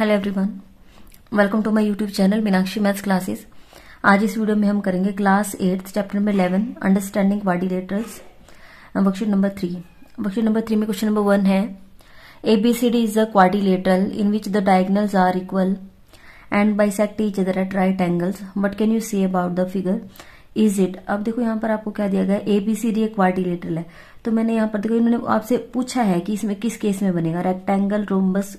Hello everyone welcome to my YouTube channel Meenakshi maths classes आज इस video में हम करेंगे class eighth chapter number eleven understanding quadrilaterals worksheet number three worksheet number three में question number one है A B C D is a quadrilateral in which the diagonals are equal and sect each other at right angles what can you see about the figure is it अब देखो यहाँ पर आपको क्या दिया गया A B C D एक quadrilateral है तो मैंने यहाँ पर देखो इन्होंने आपसे पूछा है कि इसमें किस केस में बनेगा रेक्टेंगल रोमबस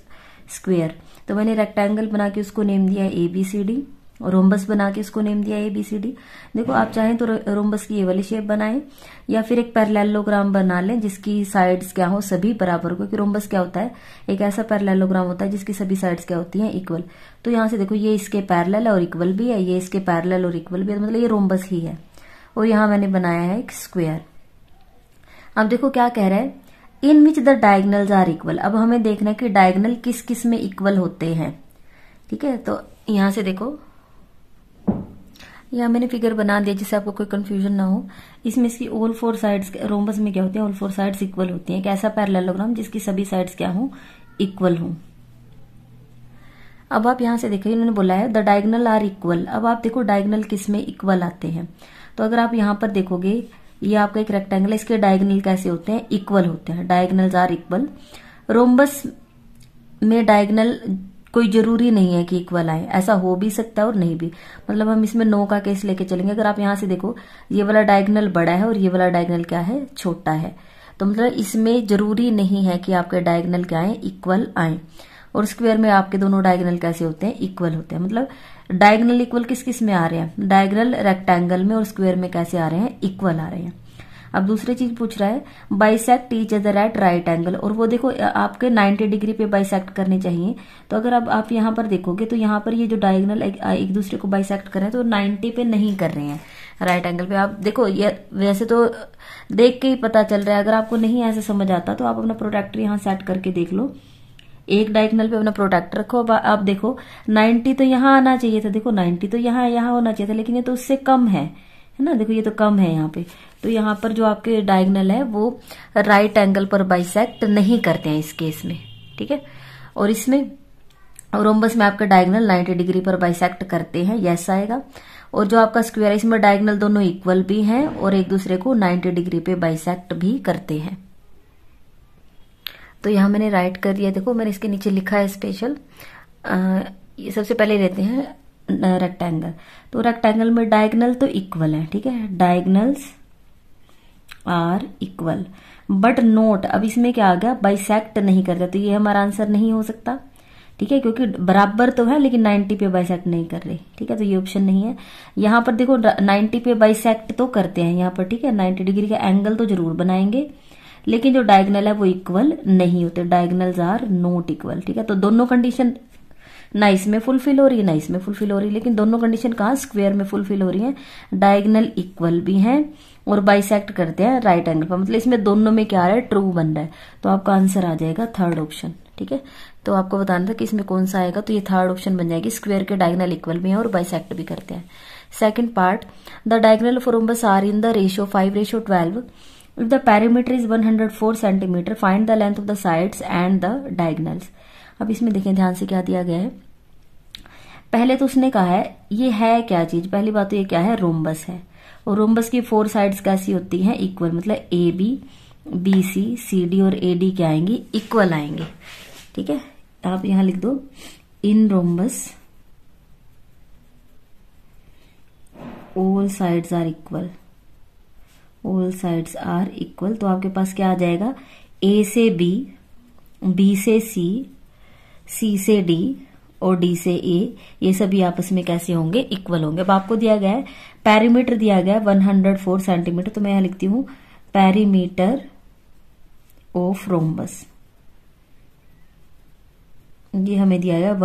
स्क्वेयर तो मैंने रेक्टेंगल बना के उसको नेम दिया है एबीसीडी और रोम्बस बना के इसको नेम दिया ए बी सी डी देखो आप चाहें तो रोम्बस की ये वाली शेप बनाएं या फिर एक पैरलेलोग्राम बना लें जिसकी साइड्स क्या हो सभी बराबर क्योंकि रोम्बस क्या होता है एक ऐसा पैरलेलोग्राम होता है जिसकी सभी साइड्स क्या होती हैं इक्वल तो यहां से देखो ये इसके पैरल और इक्वल भी है ये इसके पैरल और इक्वल भी है मतलब ये रोम्बस ही है और यहां मैंने बनाया है एक स्क्वेयर अब देखो क्या कह रहा है in which the diagonal are equal अब हमें देखना है कि डायगनल किस किस में इक्वल होते हैं ठीक है तो यहां से देखो यहाँ मैंने फिगर बना दिया जिससे आपको कोई कंफ्यूजन ना हो इसमें इसकी ऑल फोर साइड्स रोमबस में क्या होती है ऑल फोर साइड्स इक्वल होती है एक ऐसा पैरेललोग्राम जिसकी सभी साइड्स क्या हो इक्वल हो अब आप यहां से देखो इन्होंने बोला है द डायगनल आर इक्वल अब आप देखो डायगनल किस में इक्वल आते हैं तो अगर आप यहां पर देखोगे ये आपका एक रेक्टेंगल है इसके डायगनल कैसे होते हैं इक्वल होते हैं डायगनल्स आर इक्वल रोम्बस में डायगनल कोई जरूरी नहीं है कि इक्वल आए ऐसा हो भी सकता है और नहीं भी मतलब हम इसमें नो का केस लेके चलेंगे अगर आप यहां से देखो ये वाला डायगनल बड़ा है और ये वाला डायगनल क्या है छोटा है तो मतलब इसमें जरूरी नहीं है कि आपके डायगनल क्या आए इक्वल आए और स्क्वेयर में आपके दोनों डायगनल कैसे होते हैं इक्वल होते हैं मतलब डायगनल इक्वल किस किस में आ रहे हैं डायगनल रेक्टेंगल में और स्क्वेयर में कैसे आ रहे हैं इक्वल आ रहे हैं अब दूसरी चीज पूछ रहा है bisect each other at right angle और वो देखो आपके 90 डिग्री पे बाइसेक्ट करने चाहिए तो अगर अब आप यहाँ पर देखोगे तो यहाँ पर ये जो डायगनल एक, एक दूसरे को बाइसेक्ट कर रहे हैं तो 90 पे नहीं कर रहे हैं राइट एंगल पे आप देखो ये वैसे तो देख के ही पता चल रहा है अगर आपको नहीं ऐसे समझ आता तो आप अपना प्रोडक्ट यहाँ सेट करके देख लो एक डायगनल पे अपना प्रोटेक्ट रखो अब आप देखो 90 तो यहाँ आना चाहिए था देखो 90 तो यहाँ यहाँ होना चाहिए था लेकिन ये तो उससे कम है है ना देखो ये तो कम है यहाँ पे तो यहाँ पर जो आपके डायगनल है वो राइट एंगल पर बाइसेक्ट नहीं करते हैं इस केस में ठीक है और इसमें रोम्बस में आपका डायगनल नाइन्टी डिग्री पर बाइसेक्ट करते हैं यस आएगा और जो आपका स्क्वेयर है इसमें डायगनल दोनों इक्वल भी हैं और एक दूसरे को 90 डिग्री पे बाइसेक्ट भी करते हैं तो यहाँ मैंने राइट कर दिया देखो मैंने इसके नीचे लिखा है स्पेशल ये सबसे पहले लेते हैं रेक्टेंगल तो रेक्टेंगल में डायगनल तो इक्वल है ठीक है diagonals are equal but note अब इसमें क्या आ गया बाइसेक्ट नहीं करता तो ये हमारा आंसर नहीं हो सकता ठीक है क्योंकि बराबर तो है लेकिन 90 पे बाइसेक्ट नहीं कर रहे ठीक है तो ये ऑप्शन नहीं है यहाँ पर देखो 90 पे बाइसेक्ट तो करते हैं यहां पर ठीक है 90 डिग्री का एंगल तो जरूर बनाएंगे लेकिन जो डायगनल है वो इक्वल नहीं होते डायगनल आर नॉट इक्वल ठीक है तो दोनों कंडीशन ना इसमें फुलफिल हो रही है ना इसमें फुलफिल हो रही है लेकिन दोनों कंडीशन कहा स्क्वेयर में फुलफिल हो रही है डायगनल इक्वल भी है और बाइसेक्ट करते हैं राइट एंगल पर मतलब इसमें दोनों में क्या आ रहा है ट्रू बन रहा है तो आपका आंसर आ जाएगा थर्ड ऑप्शन ठीक है तो आपको बताना था कि इसमें कौन सा आएगा तो ये थर्ड ऑप्शन बन जाएगी स्क्वेयर के डायगनल इक्वल भी है और बाइसेक्ट भी करते हैं second part the diagonal of rhombus are in the ratio five ratio twelve If the perimeter is 104 centimetre find the length of the sides and the diagonals. अब इसमें देखें ध्यान से क्या दिया गया है पहले तो उसने कहा है ये है क्या चीज पहली बात तो ये क्या है रोम्बस है और रोम्बस की फोर साइड्स कैसी होती हैं इक्वल मतलब A B B C C D और ए डी क्या आएंगी इक्वल आएंगे ठीक है आप यहां लिख दो in rhombus all sides are equal all sides are equal तो आपके पास क्या आ जाएगा ए से बी बी से सी सी से डी और डी से ए ये सभी आपस में कैसे होंगे इक्वल होंगे अब आपको दिया गया है पैरीमीटर दिया गया है फोर सेंटीमीटर तो मैं यहां लिखती हूं पैरीमीटर ऑफ रोमबस ये हमें दिया गया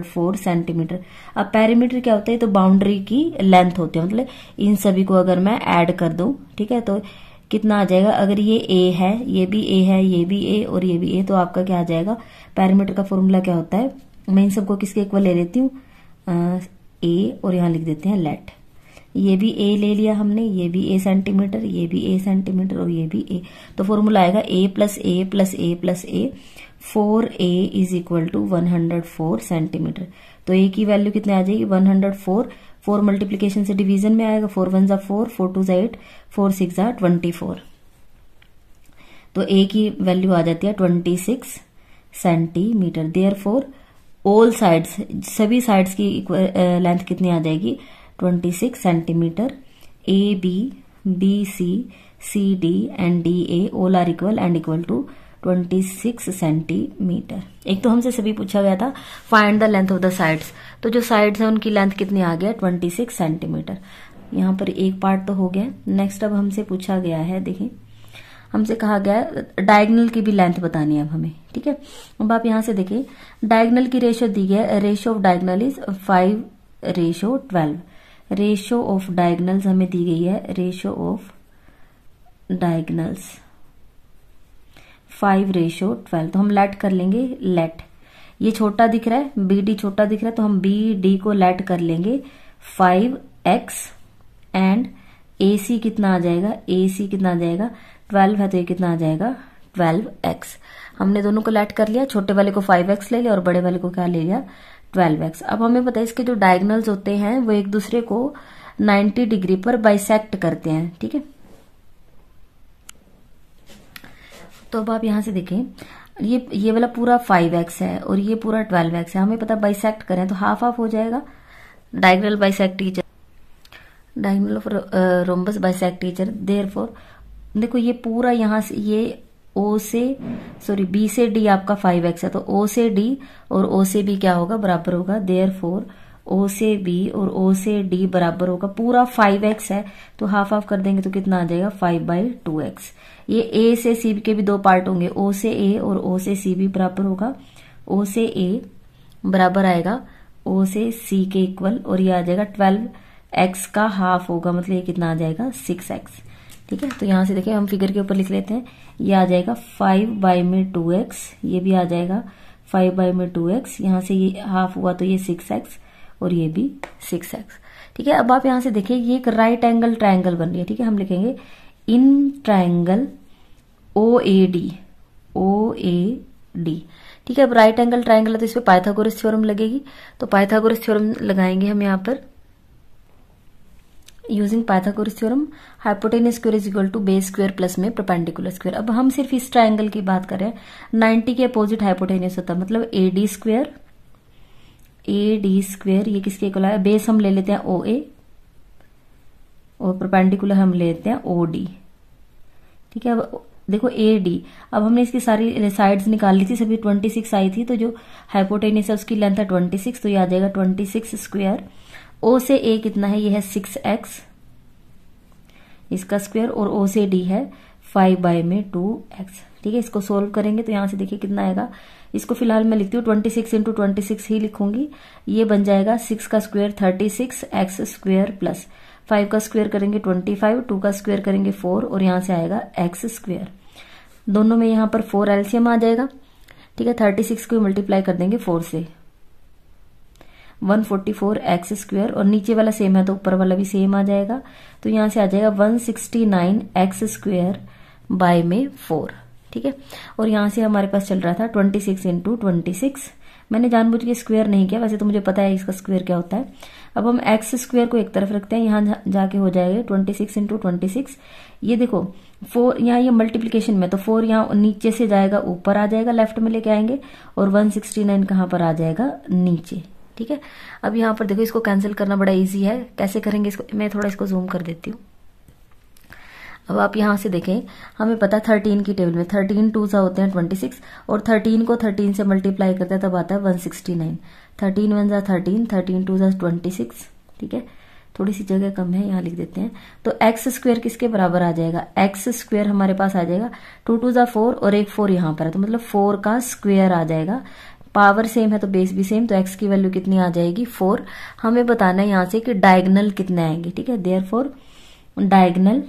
104 सेंटीमीटर अब पैरीमीटर क्या होता है तो बाउंड्री की लेंथ होती है मतलब इन सभी को अगर मैं ऐड कर दू ठीक है तो कितना आ जाएगा अगर ये ए है ये भी ए है ये भी ए और ये भी ए तो आपका क्या आ जाएगा पैरामीटर का फॉर्मूला क्या होता है मैं इन सबको किसके इक्वल ले लेती हूँ ए और यहाँ लिख देते हैं लेट ये भी ए ले लिया हमने ये भी ए सेंटीमीटर ये भी ए सेंटीमीटर और ये भी ए तो फॉर्मूला आएगा A plus A plus A plus A four A is equal to one hundred four centimetre तो ए की वैल्यू कितने आ जाएगी one hundred four four multiplication से डिवीजन में आएगा फोर वन जा फोर फोर टू जा एट फोर सिक्स जा ट्वेंटी फोर तो ए की वैल्यू आ जाती है twenty six centimetre therefore all sides सभी साइड्स की लेंथ कितनी आ जाएगी twenty six centimetre A B B C C D and D A all are equal and equal to 26 centimetre एक तो हमसे सभी पूछा गया था find the length of the sides तो जो साइड्स है उनकी लेंथ कितनी आ गया 26 सेंटीमीटर यहाँ पर एक पार्ट तो हो गया नेक्स्ट अब हमसे पूछा गया है देखिए हमसे कहा गया डायगनल की भी लेंथ बतानी है अब हमें ठीक है अब आप यहां से देखिए डायगनल की रेशो दी गई ratio of diagonal is five ratio twelve ratio of diagonals हमें दी गई है ratio of diagonals five ratio twelve तो हम लेट कर लेंगे लेट ये छोटा दिख रहा है बी डी छोटा दिख रहा है तो हम बी डी को लेट कर लेंगे five X and A C कितना आ जाएगा ए सी कितना आ जाएगा ट्वेल्व है तो ये कितना आ जाएगा ट्वेल्व एक्स हमने दोनों को लेट कर लिया छोटे वाले को फाइव एक्स ले लिया और बड़े वाले को क्या ले लिया ट्वेल्व एक्स अब हमें पता है इसके जो डायगनल्स होते हैं वो एक दूसरे को नाइन्टी डिग्री पर बाइसेक्ट करते हैं ठीक है तो अब आप यहां से देखें ये ये वाला पूरा फाइव एक्स है और ये पूरा ट्वेल्व एक्स है हमें पता बाइसेक्ट करें तो हाफ हाफ हो जाएगा diagonal bisect teacher diagonal of rhombus bisect teacher there four देखो ये पूरा यहां से ये ओ से सॉरी बी से डी आपका फाइव एक्स है तो ओ से डी और ओ से बी क्या होगा बराबर होगा देर फोर ओ से बी और ओ से डी बराबर होगा पूरा फाइव एक्स है तो हाफ हाफ कर देंगे तो कितना आ जाएगा फाइव बाई टू एक्स ये ए से सी के भी दो पार्ट होंगे ओ से ए और ओ से सी भी बराबर होगा ओ से ए बराबर आएगा ओ से सी के इक्वल और ये आ जाएगा ट्वेल्व एक्स का हाफ होगा मतलब ये कितना आ जाएगा सिक्स एक्स ठीक है तो यहां से देखिए हम फिगर के ऊपर लिख लेते हैं ये आ जाएगा फाइव बाई में टू एक्स ये भी आ जाएगा फाइव बाई में टू एक्स यहाँ से ये हाफ हुआ तो ये सिक्स एक्स और ये भी सिक्स एक्स ठीक है अब आप यहां से देखिए ये एक राइट एंगल ट्राइंगल बन रही है ठीक है हम लिखेंगे in triangle O A D O A D ठीक है अब राइट एंगल ट्राइंगल है तो इसमें पाइथागोरस थ्योरम लगेगी तो पाइथागोरस थ्योरम लगाएंगे हम यहां पर using Pythagoras theorem hypotenuse square is equal to base square plus में परपेंडिकुलर स्क्वायर अब हम सिर्फ इस ट्राइंगल की बात करें नाइनटी के अपोजिट हाइपोटेनियस होता है मतलब A D square A D square ये किसके इक्वल है बेस हम ले लेते हैं ओ ए और परपेंडिकुलर हम लेते हैं ओडी ठीक है अब देखो ए डी अब हमने इसकी सारी साइड्स निकाल ली थी सभी ट्वेंटी सिक्स आई थी तो जो हाइपोटेनिस है उसकी लेंथ है ट्वेंटी सिक्स तो ये आ जाएगा ट्वेंटी सिक्स स्क्वेयर ओ से ए कितना है ये है सिक्स एक्स इसका स्क्वायर और ओ से डी है फाइव बाय में टू एक्स ठीक है इसको सोल्व करेंगे तो यहां से देखिए कितना आएगा इसको फिलहाल मैं लिखती हूँ twenty six into twenty six ही लिखूंगी ये बन जाएगा सिक्स का square thirty six X square plus five का स्क्वेयर करेंगे ट्वेंटी फाइव टू का स्क्वेयर करेंगे फोर और यहां से आएगा एक्स स्क्वेयर दोनों में यहाँ पर फोर एल्सियम आ जाएगा ठीक है थर्टी सिक्स को मल्टीप्लाई कर देंगे फोर से one forty four X square और नीचे वाला सेम है तो ऊपर वाला भी सेम आ जाएगा तो यहां से आ जाएगा one sixty nine X square by में फोर ठीक है और यहां से हमारे पास चल रहा था twenty six into twenty six मैंने जानबूझ के स्क्वेयर नहीं किया वैसे तो मुझे पता है इसका स्क्वेयर क्या होता है अब हम एक्स स्क्वेयर को एक तरफ रखते हैं यहाँ जाके हो जाएगा twenty six into twenty six ये देखो फोर यहाँ ये मल्टीप्लीकेशन में तो फोर यहाँ नीचे से जाएगा ऊपर आ जाएगा लेफ्ट में लेके आएंगे और वन सिक्सटी नाइन कहाँ पर आ जाएगा नीचे ठीक है अब यहाँ पर देखो इसको कैंसिल करना बड़ा ईजी है कैसे करेंगे इसको मैं थोड़ा इसको जूम कर देती हूँ अब आप यहां से देखें हमें पता थर्टीन की टेबल में थर्टीन टू सा होते हैं ट्वेंटी सिक्स और थर्टीन को थर्टीन से मल्टीप्लाई करते हैं तब आता है one sixty nine thirteen one ज़ा थर्टीन थर्टीन टू ज़ा ट्वेंटी सिक्स ठीक है थोड़ी सी जगह कम है यहाँ लिख देते हैं तो एक्स स्क्र किसके बराबर आ जाएगा एक्स स्क्वायर हमारे पास आ जाएगा टू टू ज़ा फोर और एक फोर यहाँ पर है तो मतलब फोर का स्क्वेयर आ जाएगा पावर सेम है तो बेस भी सेम तो एक्स की वैल्यू कितनी आ जाएगी फोर हमें बताना है यहाँ से कि डायगनल कितने आएंगे ठीक है देयर फोर डायगनल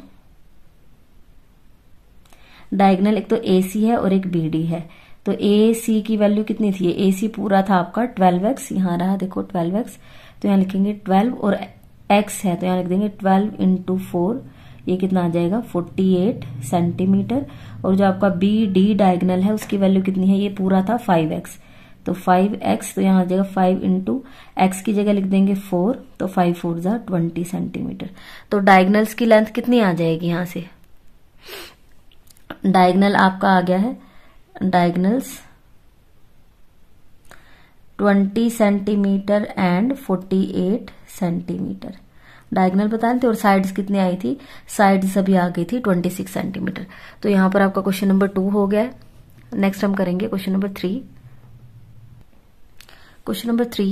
डायगनल एक तो ए सी है और एक बी डी है तो ए सी की वैल्यू कितनी थी ए सी पूरा था आपका ट्वेल्व एक्स यहाँ रहा देखो ट्वेल्व एक्स तो यहाँ लिखेंगे ट्वेल्व और एक्स है तो यहाँ लिख देंगे ट्वेल्व इंटू फोर ये कितना आ जाएगा फोर्टी एट सेंटीमीटर और जो आपका बी डी डायगनल है उसकी वैल्यू कितनी है ये पूरा था फाइव एक्स तो फाइव एक्स तो यहाँ आ जाएगा फाइव इंटू एक्स की जगह लिख देंगे फोर तो फाइव फोर जा ट्वेंटी सेंटीमीटर तो डायगनल्स की लेंथ कितनी आ जाएगी यहां से डायगनल आपका आ गया है diagonals 20 centimetre and 48 centimetre diagonal बता रहे थे और साइड्स कितनी आई थी साइड्स अभी आ गई थी 26 सेंटीमीटर तो यहां पर आपका क्वेश्चन नंबर टू हो गया नेक्स्ट हम करेंगे question number three question number three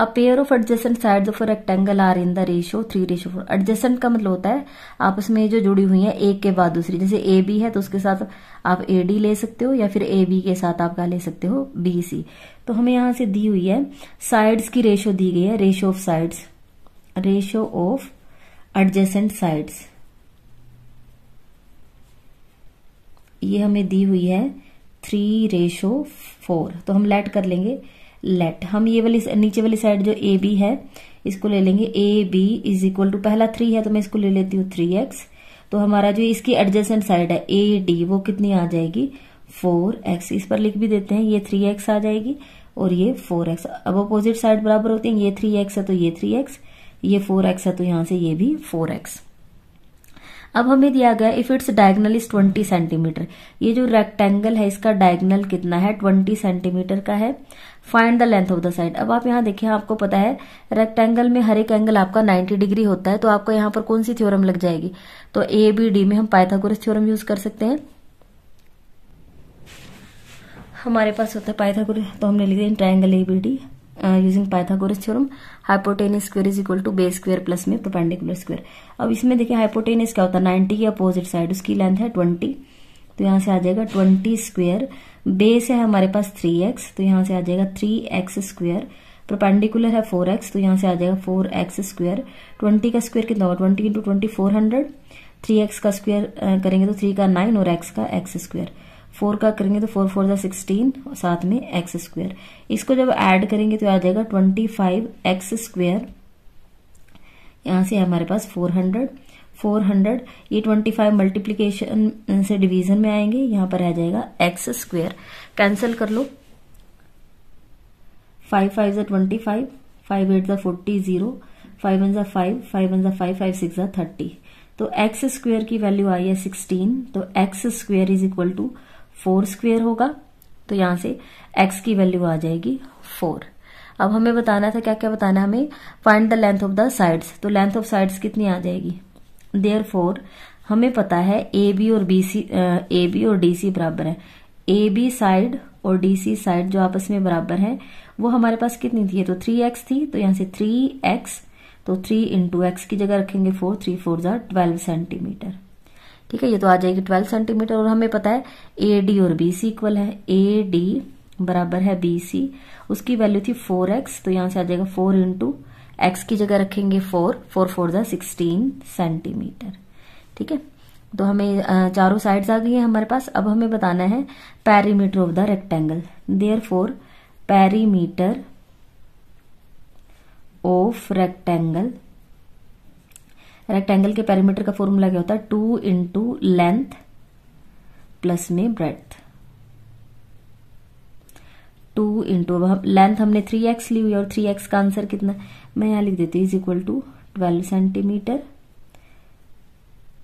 a pair of adjacent side of rectangle are in the ratio three ratio four adjacent का मतलब होता है आपस में जो जुड़ी हुई है एक के बाद दूसरी जैसे ए बी है तो उसके साथ आप ए डी ले सकते हो या फिर ए बी के साथ आप क्या ले सकते हो बी सी तो हमें यहां से दी हुई है साइड्स की रेशियो दी गई है ratio of sides ratio of adjacent sides ये हमें दी हुई है थ्री रेशो फोर तो हम लेट कर लेंगे लेट हम ये वाली नीचे वाली साइड जो ए बी है इसको ले लेंगे A B is equal to पहला थ्री है तो मैं इसको ले लेती हूँ थ्री एक्स तो हमारा जो इसकी एडजेसेंट साइड है ए डी वो कितनी आ जाएगी फोर एक्स इस पर लिख भी देते हैं ये थ्री एक्स आ जाएगी और ये फोर एक्स अब अपोजिट साइड बराबर होती है ये थ्री एक्स है तो ये थ्री एक्स ये फोर एक्स है तो यहां से ये भी फोर एक्स अब हमें दिया गया if its diagonal is twenty centimetre ये जो रेक्टेंगल है इसका डायगनल कितना है ट्वेंटी सेंटीमीटर का है find the length of the side अब आप यहाँ देखिए आपको पता है रेक्टेंगल में हर एक एंगल आपका 90 डिग्री होता है तो आपको यहाँ पर कौन सी थ्योरम लग जाएगी तो ए बी डी में हम पाइथागोरस थ्योरम यूज कर सकते हैं हमारे पास होता है पाइथागोरस तो हमने लिख दिया triangle A B D using Pythagoras theorem hypotenuse square is equal to base square plus में प्रोपेंडिकुलर स्क्वेयर अब इसमें देखिए हाइपोटेनिस क्या होता है नाइन्टी की अपोजिट साइड उसकी लेंथ है ट्वेंटी तो यहाँ से आ जाएगा ट्वेंटी स्क्वेयर बेस है हमारे पास थ्री एक्स तो यहाँ से आ जाएगा थ्री एक्स स्क्वेयर प्रोपेंडिकुलर है फोर एक्स तो यहाँ से आ जाएगा फोर एक्स स्क्वेयर ट्वेंटी का स्क्वेयर कितना होगा twenty into twenty four hundred three X का स्क्वेयर uh, करेंगे तो थ्री का नाइन और एक्स का एक्स स्क्वेयर फोर का करेंगे तो फोर फोर ज़ा सिक्सटीन साथ में एक्स स्क्वेयर इसको जब ऐड करेंगे तो आ जाएगा ट्वेंटी फाइव एक्स स्क्वेयर यहाँ से हमारे पास फोर हंड्रेड फोर हंड्रेड ये ट्वेंटी फाइव मल्टीप्लीकेशन से डिवीजन में आएंगे यहाँ पर आ जाएगा एक्स स्क्वेयर कैंसिल कर लो फाइव फाइव ज़ा ट्वेंटी फाइव फाइव एट ज़ा फोर्टी ज़ीरो फाइव वन ज़ा फाइव फाइव वन ज़ा फाइव फाइव सिक्स ज़ा थर्टी तो एक्स स्क्वेयर की वैल्यू आई है सिक्सटीन तो X square is equal to four square होगा तो यहां से एक्स की वैल्यू आ जाएगी फोर अब हमें बताना था क्या क्या बताना हमें find the length of the sides तो लेंथ ऑफ साइड्स कितनी आ जाएगी देयर फोर हमें पता है ए बी और बी सी ए बी और डी सी बराबर है ए बी साइड और डी सी साइड जो आपस में बराबर है वो हमारे पास कितनी थी तो थ्री एक्स थी तो यहां से थ्री एक्स तो थ्री इंटू एक्स की जगह रखेंगे फोर थ्री फोर जार ट्वेल्व सेंटीमीटर ठीक है ये तो आ जाएगी ट्वेल्व सेंटीमीटर और हमें पता है ए डी और बी सी इक्वल है ए डी बराबर है बी सी उसकी वैल्यू थी फोर एक्स तो यहां से आ जाएगा फोर इंटू एक्स की जगह रखेंगे four four four the sixteen centimetre ठीक है तो हमें चारों साइड्स आ गई है हमारे पास अब हमें बताना है perimeter of the rectangle therefore perimeter of rectangle rectangle के पैरामीटर का फॉर्मूला क्या होता है टू इंटू लेंथ प्लस में ब्रेथ टू इंटू अब लेंथ हमने थ्री एक्स ली हुई और थ्री एक्स का आंसर कितना मैं यहां लिख देती हूँ is equal to twelve centimetre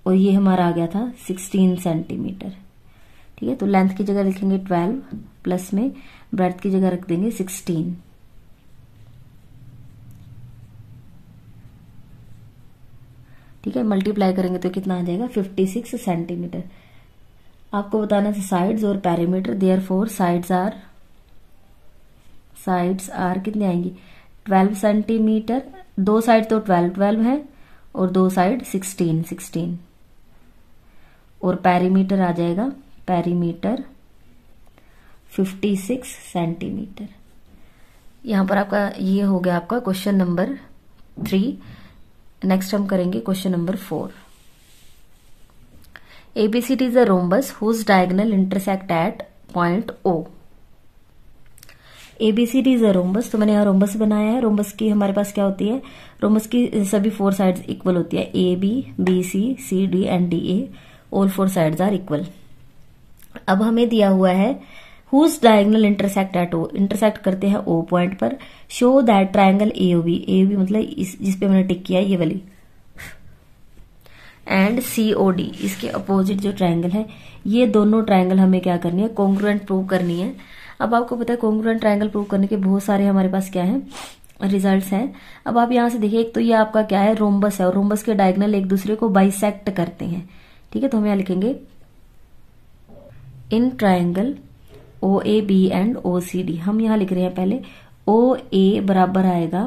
और ये हमारा आ गया था सिक्सटीन सेंटीमीटर ठीक है तो लेंथ की जगह लिखेंगे ट्वेल्व प्लस में ब्रेथ की जगह रख देंगे सिक्सटीन ठीक है मल्टीप्लाई करेंगे तो कितना आ जाएगा फिफ्टी सिक्स सेंटीमीटर आपको बताना है साइड्स और perimeter therefore sides are sides are कितने आएंगी ट्वेल्व सेंटीमीटर दो साइड तो ट्वेल्व ट्वेल्व है और दो साइड सिक्सटीन सिक्सटीन और पैरीमीटर आ जाएगा पैरीमीटर फिफ्टी सिक्स सेंटीमीटर यहां पर आपका ये हो गया आपका क्वेश्चन नंबर थ्री नेक्स्ट हम करेंगे question number four ABCD is a rhombus whose diagonal intersect at point O ABCD is a rhombus तो मैंने यहां रोम्बस बनाया है रोम्बस की हमारे पास क्या होती है रोम्बस की सभी फोर साइड्स इक्वल होती है A B B C C D and D A all four sides are equal अब हमें दिया हुआ है whose diagonal intersect at O intersect करते हैं ओ पॉइंट पर show that triangle AOB AOB मतलब इस जिसपे मैंने टिक किया ये वाली एंड सीओडी इसके अपोजिट जो ट्राइंगल है ये दोनों ट्राइंगल हमें क्या करनी है कॉन्ग्रुएंट प्रूव करनी है अब आपको पता है कॉन्ग्रुएंट ट्राइंगल प्रूव करने के बहुत सारे हमारे पास क्या है रिजल्ट्स हैं अब आप यहां से देखिए एक तो ये आपका क्या है रोम्बस है और रोम्बस के डायगनल एक दूसरे को बाइसेक्ट करते हैं ठीक है तो हम यहां लिखेंगे in triangle O A B and O C D हम यहां लिख रहे हैं पहले ओ ए बराबर आएगा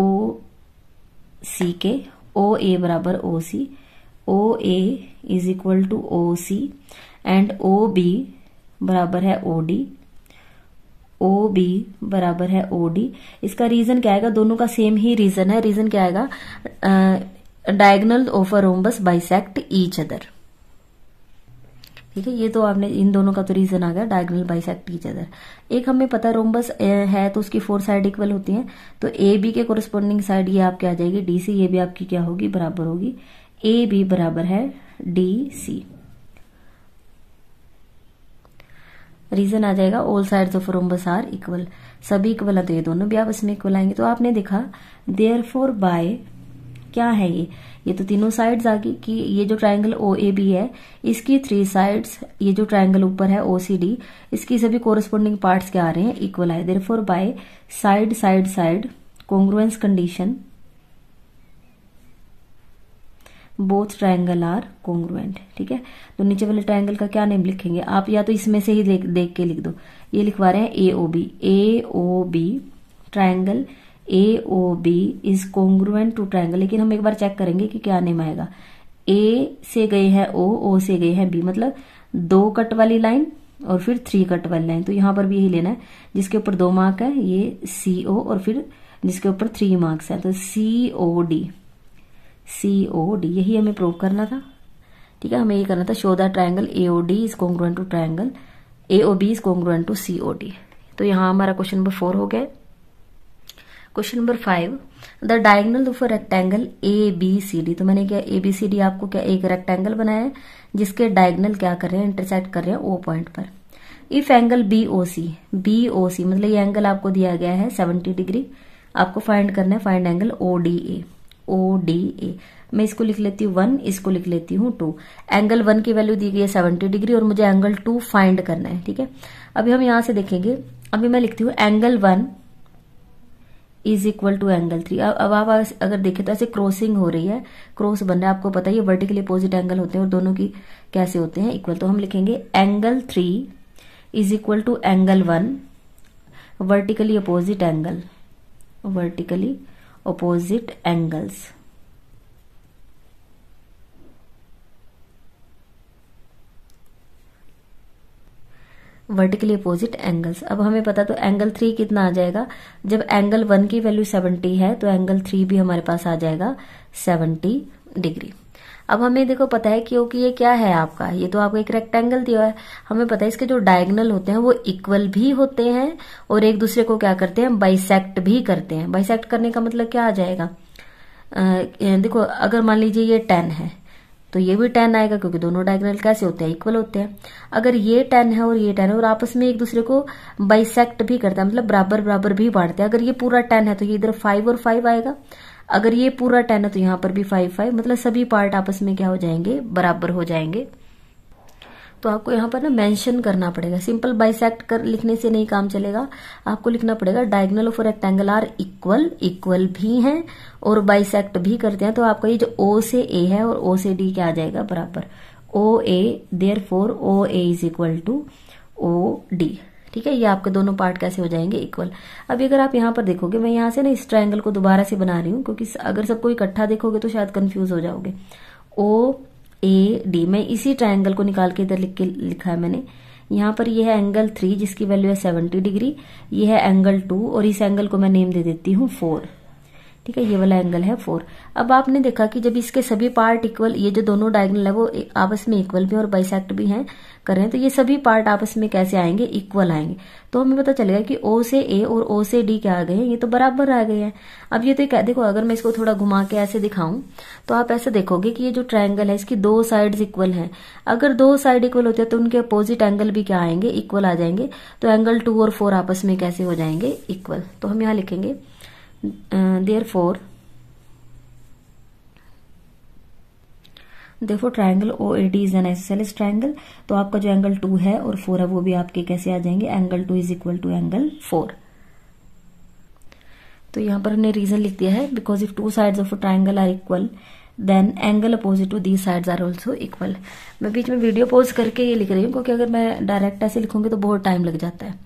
ओ सी के ओ ए बराबर O C O A is equal to O C and O B बराबर है ओ डी ओ बी बराबर है ओ डी इसका रीजन क्या आएगा दोनों का सेम ही रीजन है रीजन क्या आएगा diagonal of a rhombus bisect each other ठीक है ये तो आपने इन दोनों का तो रीजन आ गया डायगोनल बाइसेक्ट ईच अदर एक हमें पता रोमबस है तो उसकी फोर साइड इक्वल होती है तो ए बी के कोरिस्पोंडिंग साइड ये आपकी आ जाएगी डी सी ये भी आपकी क्या होगी बराबर होगी ए बी बराबर है डी सी रीजन आ जाएगा all sides of rhombus are equal सभी इक्वल है तो ये दोनों भी आप इसमें इक्वल आएंगे तो आपने देखा देयर फोर बाय क्या है ये ये तो तीनों साइड्स आ गई कि ये जो ट्रायंगल ओ ए बी है इसकी थ्री साइड्स ये जो ट्रायंगल ऊपर है ओ सी डी इसकी सभी कोरस्पोंडिंग पार्ट्स क्या आ रहे हैं इक्वल है therefore by side side side congruence condition both triangle are congruent ठीक है तो नीचे वाले ट्रायंगल का क्या नेम लिखेंगे आप या तो इसमें से ही देख देख के लिख दो ये लिखवा रहे हैं A O B A O B triangle A O B is congruent to triangle लेकिन हम एक बार चेक करेंगे कि क्या नेम आएगा ए से गए हैं ओ ओ से गए हैं बी मतलब दो कट वाली लाइन और फिर थ्री कट वाली लाइन तो यहां पर भी यही लेना है जिसके ऊपर दो मार्क है ये सी ओ और फिर जिसके ऊपर थ्री मार्क्स है तो सी O D C O D यही हमें प्रूव करना था ठीक है हमें ये करना था show the triangle A O D is congruent to triangle A O B is congruent to C O D तो यहां हमारा क्वेश्चन नंबर फोर हो गया question number five the diagonal of rectangle A B C D तो मैंने क्या ए B C D आपको क्या एक रेक्टेंगल बनाया है जिसके डायगनल क्या कर रहे हैं इंटरसेक्ट कर रहे हैं ओ पॉइंट पर if angle B O C B O C मतलब ये एंगल आपको दिया गया है सेवेंटी डिग्री आपको फाइंड करना है find angle O D A O D A मैं इसको लिख लेती हूँ वन इसको लिख लेती हूँ टू एंगल वन की वैल्यू दी गई है सेवेंटी डिग्री और मुझे एंगल टू फाइंड करना है ठीक है अभी हम यहां से देखेंगे अभी मैं लिखती हूँ angle one is equal to angle three अब आप अगर देखें तो ऐसे क्रॉसिंग हो रही है क्रॉस बन रहा है आपको पता ही वर्टिकली अपोजिट एंगल होते हैं और दोनों की कैसे होते हैं इक्वल तो हम लिखेंगे angle three is equal to angle one vertically opposite angle vertically opposite angles vertically opposite angles अब हमें पता तो एंगल थ्री कितना आ जाएगा जब एंगल वन की वैल्यू सेवेंटी है तो एंगल थ्री भी हमारे पास आ जाएगा सेवेंटी डिग्री अब हमें देखो पता है क्योंकि ये क्या है आपका ये तो आपको एक रेक्टेंगल दिया है हमें पता है इसके जो डायगनल होते हैं वो इक्वल भी होते हैं और एक दूसरे को क्या करते हैं बाइसेक्ट भी करते हैं बाइसेक्ट करने का मतलब क्या आ जाएगा आ, देखो अगर मान लीजिए ये टेन है तो ये भी टेन आएगा क्योंकि दोनों डायगोनल कैसे होते हैं इक्वल होते हैं अगर ये टेन है और ये टेन है और आपस में एक दूसरे को बाइसेक्ट भी करता है मतलब बराबर बराबर भी बांटते हैं अगर ये पूरा टेन है तो ये इधर फाइव और फाइव आएगा अगर ये पूरा टेन है तो यहां पर भी फाइव फाइव मतलब सभी पार्ट आपस में क्या हो जाएंगे बराबर हो जाएंगे तो आपको यहाँ पर ना मेंशन करना पड़ेगा सिंपल बाइसेक्ट कर लिखने से नहीं काम चलेगा आपको लिखना पड़ेगा diagonal of rectangle are equal equal भी है और बाइसेक्ट भी करते हैं तो आपका ये जो ओ से ए है और ओ से डी क्या आ जाएगा बराबर O A therefore O A is equal to O D ठीक है ये आपके दोनों पार्ट कैसे हो जाएंगे इक्वल अभी अगर आप यहाँ पर देखोगे मैं यहाँ से ना इस ट्रायंगल को दोबारा से बना रही हूँ क्योंकि अगर सबको इकट्ठा देखोगे तो शायद कंफ्यूज हो जाओगे ओ ए डी में इसी ट्राइंगल को निकाल के इधर लिख के लिखा है मैंने यहाँ पर यह है एंगल थ्री जिसकी वैल्यू है सेवेंटी डिग्री यह है एंगल टू और इस एंगल को मैं नेम दे देती हूँ फोर ठीक है ये वाला एंगल है फोर अब आपने देखा कि जब इसके सभी पार्ट इक्वल ये जो दोनों डायगनल है वो आपस में इक्वल भी और बाइसेक्ट भी हैं कर रहे हैं तो ये सभी पार्ट आपस में कैसे आएंगे इक्वल आएंगे तो हमें पता चलेगा कि ओ से ए और ओ से डी क्या आ गए हैं ये तो बराबर आ गए हैं अब ये तो क्या देखो अगर मैं इसको थोड़ा घुमा के ऐसे दिखाऊं तो आप ऐसे देखोगे कि ये जो ट्रायंगल है इसकी दो साइड इक्वल है अगर दो साइड इक्वल होते हैं तो उनके अपोजिट एंगल भी क्या आएंगे इक्वल आ जाएंगे तो एंगल टू और फोर आपस में कैसे हो जाएंगे इक्वल तो हम यहां लिखेंगे uh, therefore देखो triangle O A D is an isosceles triangle तो आपका जो एंगल टू है और फोर है वो भी आपके कैसे आ जाएंगे angle two is equal to angle four तो यहां पर हमने रीजन लिख दिया है because if two sides of triangle are equal then angle opposite to the sides are also equal मैं बीच में वीडियो पोज करके ये लिख रही हूँ क्योंकि अगर मैं डायरेक्ट ऐसे लिखूंगी तो बहुत टाइम लग जाता है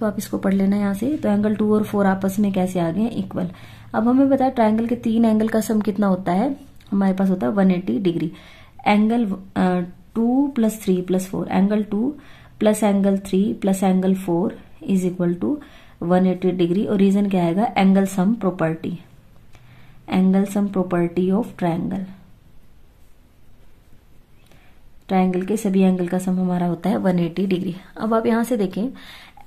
तो आप इसको पढ़ लेना यहाँ से तो एंगल टू और फोर आपस में कैसे आ गए इक्वल अब हमें बताया ट्राइंगल के तीन एंगल का सम कितना होता है हमारे पास होता है one eighty degree angle two plus three plus four angle two plus angle three plus angle four is equal to one degree और रीजन क्या आएगा angle sum property angle sum property of triangle triangle के सभी angle का सम हमारा होता है 180 degree अब आप यहां से देखें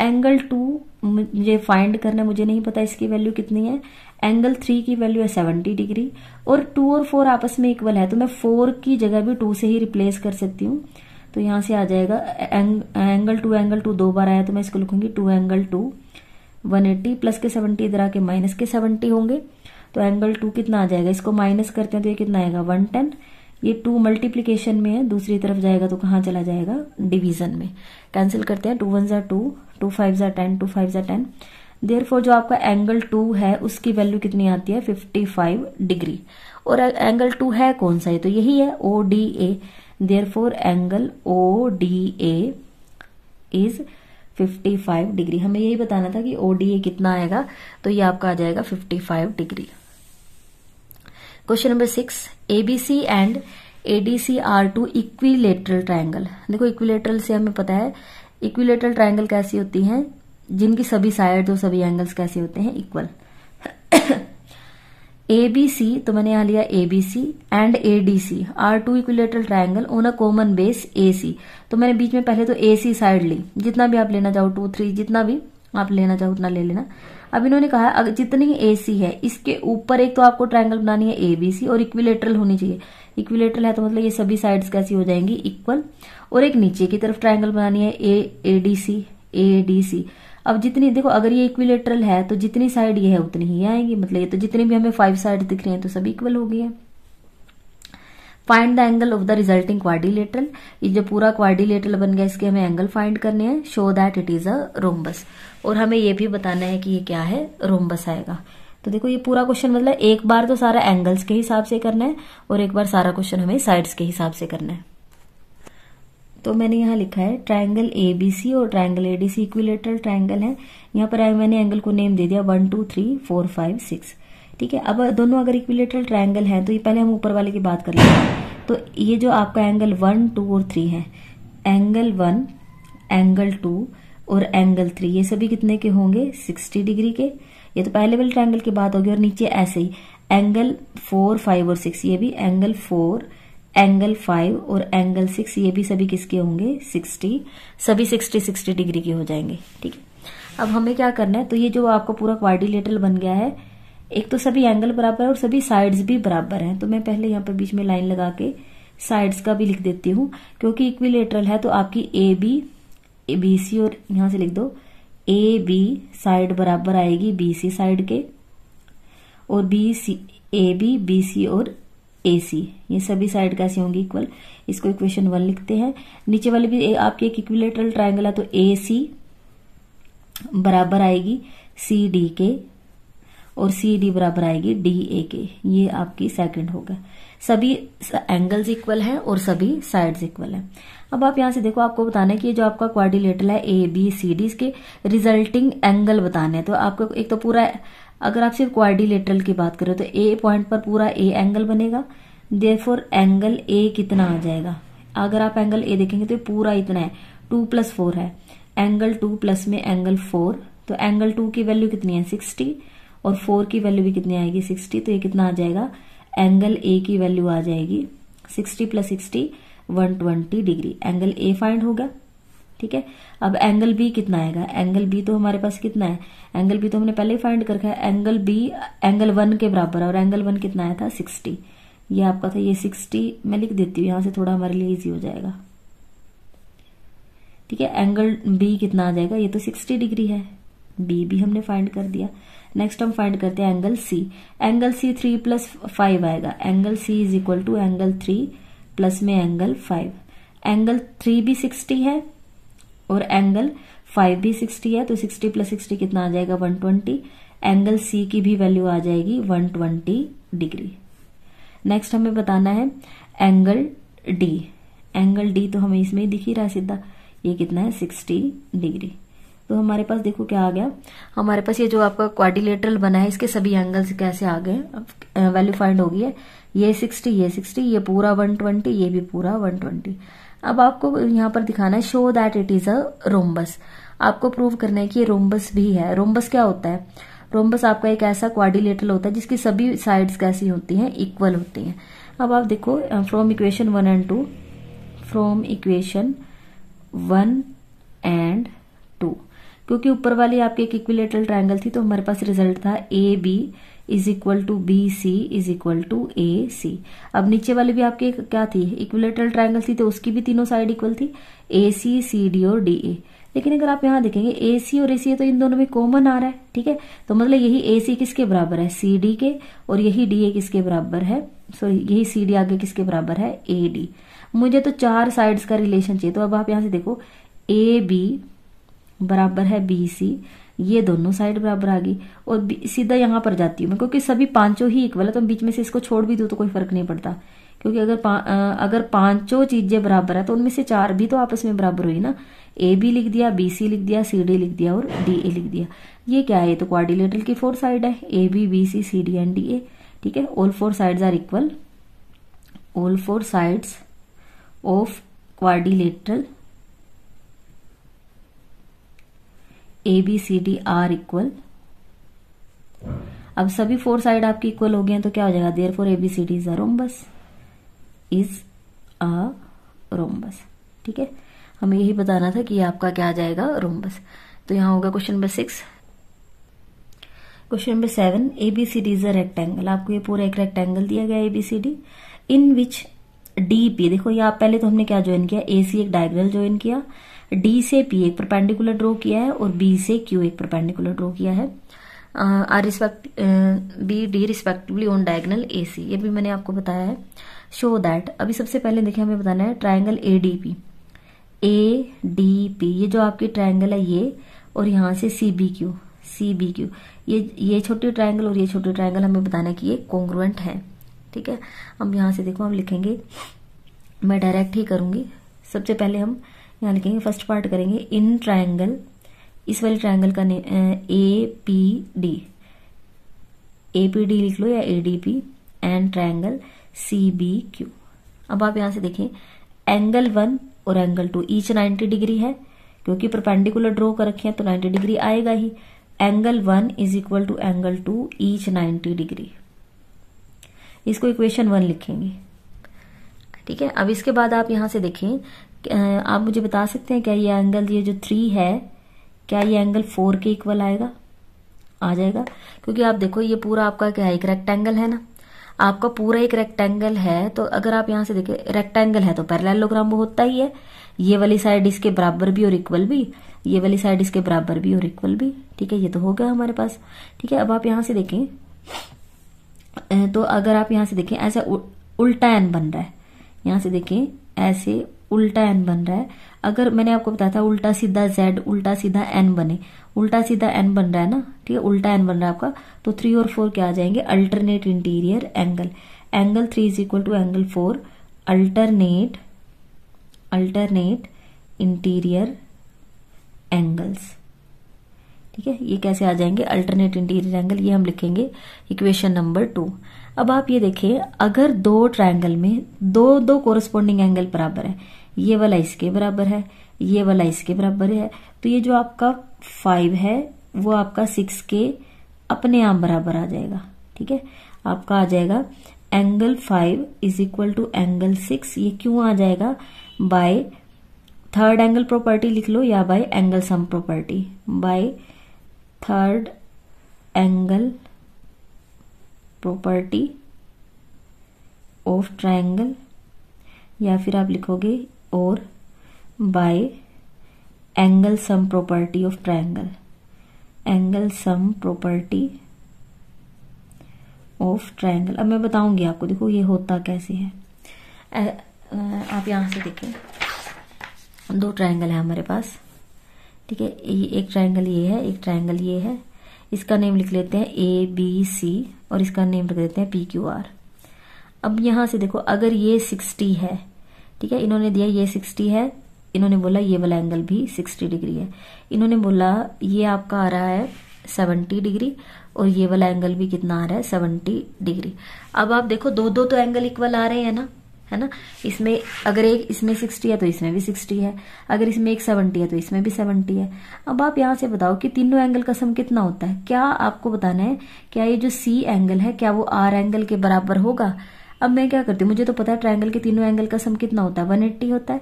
एंगल टू मुझे फाइंड करना मुझे नहीं पता इसकी वैल्यू कितनी है एंगल थ्री की वैल्यू है सेवेंटी डिग्री और टू और फोर आपस में इक्वल है तो मैं फोर की जगह भी टू से ही रिप्लेस कर सकती हूँ तो यहाँ से आ जाएगा एंगल टू एंगल टू दो बार आया तो मैं इसको लिखूंगी two angle two one eighty plus के सेवेंटी इधर आके माइनस के सेवेंटी होंगे तो एंगल टू कितना आ जाएगा इसको माइनस करते हैं तो ये कितना आएगा वन टेन ये टू मल्टीप्लीकेशन में है दूसरी तरफ जाएगा तो कहाँ चला जाएगा डिवीजन में कैंसिल करते हैं टू वन जो टू टू फाइव जै टेन टू फाइव जै टेन फोर जो आपका एंगल टू है उसकी वैल्यू कितनी आती है फिफ्टी फाइव डिग्री और एंगल टू है कौन सा है तो यही है O D A therefore angle O D A is five degree हमें यही बताना था कि ओडीए कितना आएगा तो ये आपका आ जाएगा fifty five degree question number six ABC and ADC are two equilateral triangle देखो इक्विलेटरल से हमें पता है इक्विलेटरल ट्राइंगल कैसी होती है जिनकी सभी साइड और सभी एंगल्स कैसे होते हैं इक्वल ए बी सी तो मैंने यहां लिया A B C and A D C are two equilateral triangle on a common base A C तो मैंने बीच में पहले तो ए सी साइड ली जितना भी आप लेना चाहो टू थ्री जितना भी आप लेना चाहो उतना ले लेना अब इन्होंने कहा जितनी ए सी है इसके ऊपर एक तो आपको ट्राइंगल बनानी है एबीसी और इक्विलेटरल होनी चाहिए इक्विलेटरल है तो मतलब ये सभी साइड्स कैसी हो जाएंगी इक्वल और एक नीचे की तरफ ट्राइंगल बनानी है ए ए डी सी ए डी सी अब जितनी देखो अगर ये इक्विलेटरल है तो जितनी साइड ये है उतनी ही आएंगी मतलब ये तो जितनी भी हमें फाइव साइड दिख रही है तो सभी इक्वल हो गई है find the angle of the resulting quadrilateral ये जो पूरा क्वारिलेटरल बन गया इसके हमें एंगल फाइंड करने हैं show that it is a rhombus और हमें ये भी बताना है कि ये क्या है रोम्बस आएगा तो देखो ये पूरा क्वेश्चन मतलब एक बार तो सारा एंगल्स के हिसाब से करना है और एक बार सारा क्वेश्चन हमें साइड्स के हिसाब से करना है तो मैंने यहाँ लिखा है ट्राइंगल एबीसी और ट्राइंगल एडीसी इक्विलेटरल ट्राइंगल है यहाँ पर मैंने एंगल को नेम दे दिया one two three four five six ठीक है अब दोनों अगर इक्विलेटरल ट्रायंगल है तो ये पहले हम ऊपर वाले की बात कर लेते हैं तो ये जो आपका एंगल वन टू और थ्री है एंगल वन एंगल टू और एंगल थ्री ये सभी कितने के होंगे सिक्सटी डिग्री के ये तो पहले वाले ट्राइंगल की बात होगी और नीचे ऐसे ही एंगल फोर फाइव और सिक्स ये भी एंगल फोर एंगल फाइव और एंगल सिक्स ये भी सभी किसके होंगे सिक्सटी सभी सिक्सटी सिक्सटी डिग्री के हो जाएंगे ठीक है अब हमें क्या करना है तो ये जो आपका पूरा क्वारिलेटर बन गया है एक तो सभी एंगल बराबर है और सभी साइड्स भी बराबर हैं तो मैं पहले यहाँ पर बीच में लाइन लगा के साइड्स का भी लिख देती हूँ क्योंकि इक्विलेटरल है तो आपकी A B A B C और यहां से लिख दो ए बी साइड बराबर आएगी बी सी साइड के और B C A B B C और ए सी ये सभी साइड कैसे होंगी इक्वल इसको इक्वेशन वन लिखते हैं नीचे वाले भी आपकी एक इक्विलेटरल ट्राइंगल है तो ए सी बराबर आएगी सी डी के और सी डी बराबर आएगी डी ए के ये आपकी सेकंड होगा सभी एंगल्स इक्वल है और सभी साइड्स इक्वल है अब आप यहां से देखो आपको बताना है कि जो आपका क्वारिलेटर है ए बी सी डी इसके रिजल्टिंग एंगल बताने हैं तो आपको एक तो पूरा अगर आप सिर्फ क्वारिलेटरल की बात करें तो ए पॉइंट पर पूरा ए एंगल बनेगा दे एंगल ए कितना आ जाएगा अगर आप एंगल ए देखेंगे तो पूरा इतना है टू प्लस फोर है एंगल टू प्लस में एंगल फोर तो एंगल टू की वैल्यू कितनी है सिक्सटी और फोर की वैल्यू भी कितनी आएगी सिक्सटी तो ये कितना आ जाएगा एंगल ए की वैल्यू आ जाएगी sixty plus sixty one twenty degree angle A find होगा ठीक है अब एंगल बी कितना आएगा एंगल बी तो हमारे पास कितना है एंगल बी तो हमने पहले ही फाइंड कर रखा है एंगल बी एंगल वन के बराबर और एंगल वन कितना आया था सिक्सटी ये आपका था ये सिक्सटी मैं लिख देती हूँ यहां से थोड़ा हमारे लिए ईजी हो जाएगा ठीक है एंगल बी कितना आ जाएगा ये तो सिक्सटी डिग्री है बी भी हमने फाइंड कर दिया नेक्स्ट हम फाइंड करते हैं angle C angle C three plus five आएगा angle C is equal to angle three plus में एंगल फाइव एंगल थ्री भी सिक्सटी है और एंगल फाइव भी सिक्सटी है तो सिक्सटी प्लस सिक्सटी कितना आ जाएगा वन ट्वेंटी एंगल सी की भी वैल्यू आ जाएगी वन ट्वेंटी डिग्री नेक्स्ट हमें बताना है एंगल डी एंगल डी तो हमें इसमें दिख ही रहा है सीधा ये कितना है सिक्सटी डिग्री तो हमारे पास देखो क्या आ गया हमारे पास ये जो आपका क्वारिलेटरल बना है इसके सभी एंगल्स कैसे आ गए वैल्यू फाइंड होगी है ये सिक्सटी ये सिक्सटी ये पूरा वन ट्वेंटी ये भी पूरा वन ट्वेंटी अब आपको यहाँ पर दिखाना है show that it is a rhombus आपको प्रूव करना है कि ये रोम्बस भी है रोम्बस क्या होता है रोम्बस आपका एक ऐसा क्वारिलेटरल होता है जिसकी सभी साइड कैसी होती है इक्वल होती है अब आप देखो from equation one and two from equation one and two क्योंकि ऊपर वाली आपकी एक इक्विलेटरल ट्रायंगल थी तो हमारे पास रिजल्ट था A B is equal to B C is equal to A C अब नीचे वाली भी आपकी क्या थी इक्विलेटरल ट्रायंगल थी तो उसकी भी तीनों साइड इक्वल थी ए सी सी डी और डी ए e. लेकिन अगर आप यहां देखेंगे ए सी और ए सी है तो इन दोनों में कॉमन आ रहा है ठीक है तो मतलब यही ए सी किसके बराबर है सी डी के और यही डी ए किसके बराबर है सॉरी यही सी डी आगे किसके बराबर है ए डी मुझे तो चार साइड्स का रिलेशन चाहिए तो अब आप यहां से देखो ए बी बराबर है बी ये दोनों साइड बराबर आ गई और सीधा यहां पर जाती हूँ मैं क्योंकि सभी पांचों ही इक्वल है तो बीच में से इसको छोड़ भी दू तो कोई फर्क नहीं पड़ता क्योंकि अगर पा, अगर पांचों चीजें बराबर है तो उनमें से चार भी तो आपस में बराबर हुई ना ए बी लिख दिया बी सी लिख दिया सी डी लिख दिया और डी ए लिख दिया ये क्या है तो क्वारिलेटर की फोर साइड है A B B C C D and D A ठीक है all four side are equal all four sides of quadrilateral A B C D are equal अब सभी फोर साइड आपके इक्वल हो गए हैं तो क्या हो जाएगा therefore A B C D is a rhombus is a rhombus ठीक है हमें यही बताना था कि आपका क्या आ जाएगा रोम्बस तो यहां होगा question number six question number seven A B C D is a rectangle आपको ये पूरा एक रेक्टेंगल दिया गया A B C D in which D P देखो ये आप पहले तो हमने क्या ज्वाइन किया ए सी एक डायग्रल ज्वाइन किया डी से पी एक परपेंडिकुलर ड्रॉ किया है और बी से क्यू एक परपेंडिकुलर ड्रॉ किया है are respect B D respectively on diagonal A C ये भी मैंने आपको बताया है शो दैट अभी सबसे पहले देखिए हमें बताना है triangle A D P A D P ये जो आपकी ट्राइंगल है ये और यहाँ से C B Q C B Q ये ये छोटी ट्राइंगल और ये छोटे ट्राइंगल हमें बताना है कि ये कॉन्ग्रुएंट है ठीक है हम यहाँ से देखो हम लिखेंगे मैं डायरेक्ट ही करूंगी सबसे पहले हम यहाँ लिखेंगे फर्स्ट पार्ट करेंगे इन ट्राइंगल इस वाले ट्राइंगल का name A P D A P D लिख लो या A D P and triangle C B Q अब आप यहां से देखें एंगल वन और angle two each ninety degree है क्योंकि परपेंडिकुलर ड्रॉ कर रखे हैं तो नाइन्टी डिग्री आएगा ही angle one is equal to angle two each ninety degree इसको इक्वेशन वन लिखेंगे ठीक है अब इसके बाद आप यहां से देखें आप मुझे बता सकते हैं क्या ये एंगल ये जो थ्री है क्या ये एंगल फोर के इक्वल आएगा आ जाएगा क्योंकि आप देखो ये पूरा आपका क्या है एक रेक्टेंगल है ना आपका पूरा एक रेक्टेंगल है तो अगर आप यहां से देखें रेक्टेंगल है तो पैरेललोग्राम वो होता ही है ये वाली साइड इसके बराबर भी और इक्वल भी ये वाली साइड इसके बराबर भी और इक्वल भी ठीक है ये तो हो गया हमारे पास ठीक है अब आप यहां से देखें तो अगर आप यहां से देखें ऐसा उल्टा एन बन रहा है यहां से देखें ऐसे उल्टा एन बन रहा है अगर मैंने आपको बताया था उल्टा सीधा जेड उल्टा सीधा एन बने उल्टा सीधा एन बन रहा है ना ठीक है उल्टा एन बन रहा है आपका तो थ्री और फोर क्या आ जाएंगे alternate interior angle angle three is equal to angle four alternate alternate interior angles ठीक है ये कैसे आ जाएंगे अल्टरनेट इंटीरियर एंगल ये हम लिखेंगे इक्वेशन नंबर टू अब आप ये देखिए अगर दो ट्रायंगल में दो दो कोरस्पोंडिंग एंगल बराबर है ये वाला इसके बराबर है ये वाला इसके बराबर है तो ये जो आपका फाइव है वो आपका सिक्स के अपने आप बराबर आ जाएगा ठीक है आपका आ जाएगा angle five is equal to angle six ये क्यों आ जाएगा बाय थर्ड एंगल प्रॉपर्टी लिख लो या by angle sum property by third angle property of triangle या फिर आप लिखोगे और by angle sum property of triangle angle sum property of triangle अब मैं बताऊंगी आपको देखो ये होता कैसे है आप यहां से देखें दो ट्रायंगल है हमारे पास ठीक है एक ट्रायंगल ये है एक ट्रायंगल ये है इसका नेम लिख लेते हैं ए बी सी और इसका नेम रख देते हैं पी क्यू आर अब यहां से देखो अगर ये सिक्सटी है ठीक है इन्होंने दिया ये सिक्सटी है इन्होंने बोला ये वाला एंगल भी सिक्सटी डिग्री है इन्होंने बोला ये आपका आ रहा है सेवनटी डिग्री और ये वाला एंगल भी कितना आ रहा है सेवनटी डिग्री अब आप देखो दो दो तो एंगल इक्वल आ रहे हैं ना है ना इसमें अगर एक इसमें सिक्सटी है तो इसमें भी सिक्सटी है अगर इसमें एक सेवेंटी है तो इसमें भी सेवेंटी है अब आप यहां से बताओ कि तीनों एंगल का सम कितना होता है क्या आपको बताना है क्या ये जो सी एंगल है क्या वो आर एंगल के बराबर होगा अब मैं क्या करती हूँ मुझे तो पता है ट्राइंगल के तीनों एंगल का सम कितना होता है वन एट्टी होता है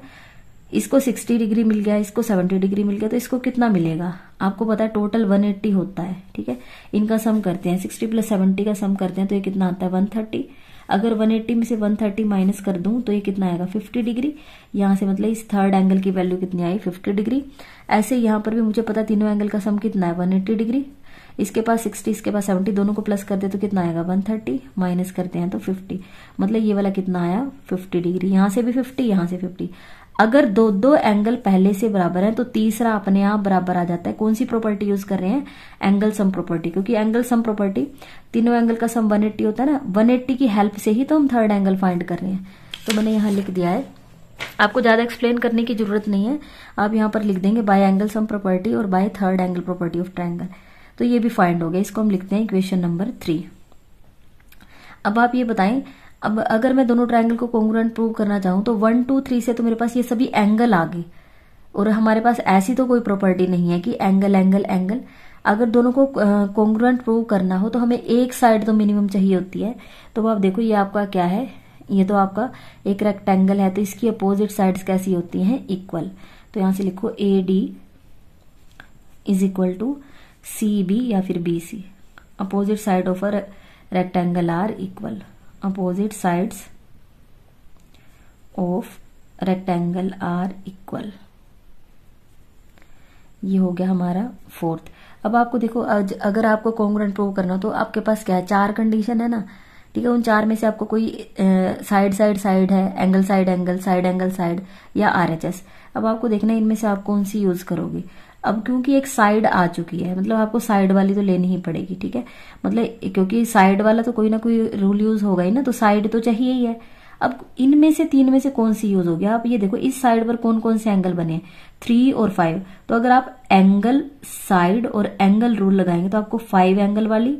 इसको 60 डिग्री मिल गया इसको 70 डिग्री मिल गया तो इसको कितना मिलेगा आपको पता है टोटल 180 होता है ठीक है इनका सम करते हैं 60 प्लस 70 का सम करते हैं तो ये कितना आता है 130 अगर 180 में से 130 माइनस कर दूं तो ये कितना आएगा 50 डिग्री यहां से मतलब इस थर्ड एंगल की वैल्यू कितनी आई 50 डिग्री ऐसे यहां पर भी मुझे पता तीनों एंगल का सम कितना है एट्टी डिग्री इसके पास सिक्सटी इसके पास सेवेंटी दोनों को प्लस कर दे तो कितना आएगा वन थर्टी माइनस करते हैं तो फिफ्टी मतलब ये वाला कितना आया फिफ्टी डिग्री यहां से भी फिफ्टी यहां से फिफ्टी अगर दो दो एंगल पहले से बराबर है तो तीसरा अपने आप बराबर आ जाता है कौन सी प्रॉपर्टी यूज कर रहे हैं एंगल सम प्रॉपर्टी क्योंकि एंगल सम प्रॉपर्टी तीनों एंगल का सम वन होता है ना वन की हेल्प से ही तो हम थर्ड एंगल फाइंड कर रहे हैं तो मैंने यहां लिख दिया है आपको ज्यादा एक्सप्लेन करने की जरूरत नहीं है आप यहाँ पर लिख देंगे बाय एंगल सम प्रॉपर्टी और by third angle property of triangle तो ये भी फाइंड हो गया इसको हम लिखते हैं इक्वेशन नंबर थ्री अब आप ये बताएं अब अगर मैं दोनों ट्राइंगल को कॉन्ग्रेंट प्रूव करना चाहूं तो वन टू थ्री से तो मेरे पास ये सभी एंगल आ गए और हमारे पास ऐसी तो कोई प्रॉपर्टी नहीं है कि एंगल एंगल एंगल अगर दोनों को कॉन्ग्रेंट प्रूव करना हो तो हमें एक साइड तो मिनिमम चाहिए होती है तो आप देखो ये आपका क्या है ये तो आपका एक रेक्टेंगल है तो इसकी अपोजिट साइड कैसी होती है इक्वल तो यहां से लिखो A D is equal to C B या फिर B C opposite side of a rectangle are equal opposite sides of rectangle are equal ये हो गया हमारा फोर्थ अब आपको देखो अगर आपको कॉन्ग्रेंट प्रूव करना हो तो आपके पास क्या है चार कंडीशन है ना ठीक है उन चार में से आपको कोई साइड साइड साइड है angle side angle side angle side या आरएचएस अब आपको देखना है इनमें से आप कौन सी यूज करोगे अब क्योंकि एक साइड आ चुकी है मतलब आपको साइड वाली तो लेनी ही पड़ेगी ठीक है मतलब क्योंकि साइड वाला तो कोई ना कोई रूल यूज होगा ही ना तो साइड तो चाहिए ही है अब इनमें से तीन में से कौन सी यूज होगी आप ये देखो इस साइड पर कौन कौन से एंगल बने हैं थ्री और फाइव तो अगर आप एंगल साइड और एंगल रूल लगाएंगे तो आपको फाइव एंगल वाली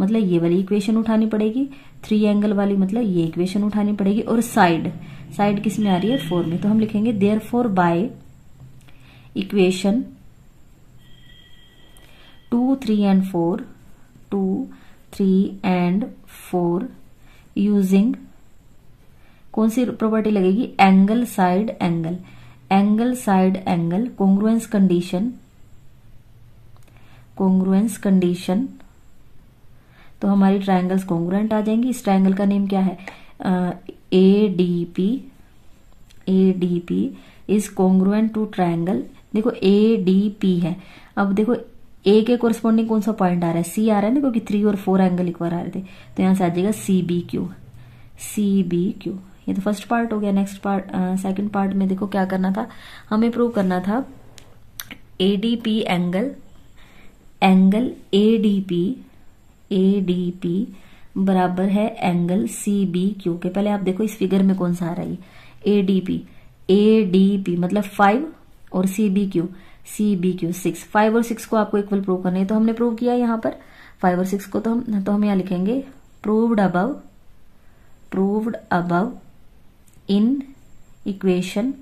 मतलब ये वाली इक्वेशन उठानी पड़ेगी थ्री एंगल वाली मतलब ये इक्वेशन उठानी पड़ेगी और साइड साइड किस में आ रही है फोर में तो हम लिखेंगे therefore by equation two three and four two three and four using कौन सी प्रॉपर्टी लगेगी angle side angle angle side angle congruence condition congruence condition तो हमारी ट्राइंगल्स कॉन्ग्रुएंट आ जाएंगी इस ट्राइंगल का नेम क्या है A D P A D P is congruent to triangle देखो ए डी पी है अब देखो ए के कोरस्पॉन्डिंग कौन सा पॉइंट आ रहा है सी आ रहा है ना क्योंकि थ्री और फोर एंगल इक्वल आ रहे थे तो यहां से आ जाएगा C B Q C B Q ये तो फर्स्ट पार्ट हो गया नेक्स्ट पार्ट सेकंड पार्ट में देखो क्या करना था हमें प्रूव करना था A D P angle angle A D P A D P बराबर है एंगल सी बी क्यू के पहले आप देखो इस फिगर में कौन सा आ रहा है A D P A D P मतलब फाइव और C B Q C B Q six five और सिक्स को आपको इक्वल प्रूव करना है तो हमने प्रूव किया यहां पर फाइव और सिक्स को तो हम तो हम यहां लिखेंगे proved above proved above in equation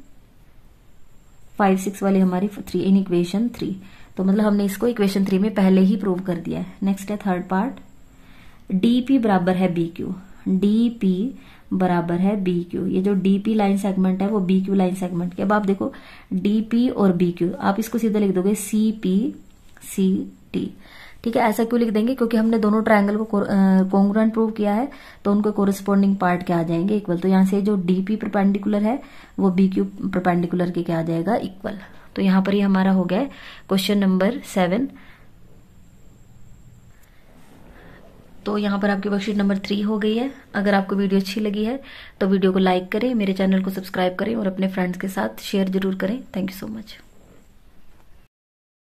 five six वाली हमारी थ्री इन इक्वेशन थ्री तो मतलब हमने इसको इक्वेशन थ्री में पहले ही प्रूव कर दिया है नेक्स्ट है थर्ड पार्ट डी पी बराबर है बी क्यू डी पी बराबर है बी क्यू ये जो डी पी लाइन सेगमेंट है वो बी क्यू लाइन सेगमेंट के अब आप देखो डी पी और बी क्यू आप इसको सीधा लिख दोगे सी पी सी टी ठीक है ऐसा क्यों लिख देंगे क्योंकि हमने दोनों ट्रायंगल को कॉन्ग्रेंट प्रूव किया है तो उनके कोरिस्पोंडिंग पार्ट क्या आ जाएंगे इक्वल तो यहां से जो डीपी प्रपेंडिकुलर है वो बी क्यू प्रपेंडिकुलर के क्या आ जाएगा इक्वल तो यहां पर ही हमारा हो गया क्वेश्चन नंबर सेवन तो यहाँ पर आपकी वर्कशीट नंबर थ्री हो गई है अगर आपको वीडियो अच्छी लगी है तो वीडियो को लाइक करें मेरे चैनल को सब्सक्राइब करें और अपने फ्रेंड्स के साथ शेयर जरूर करें थैंक यू सो मच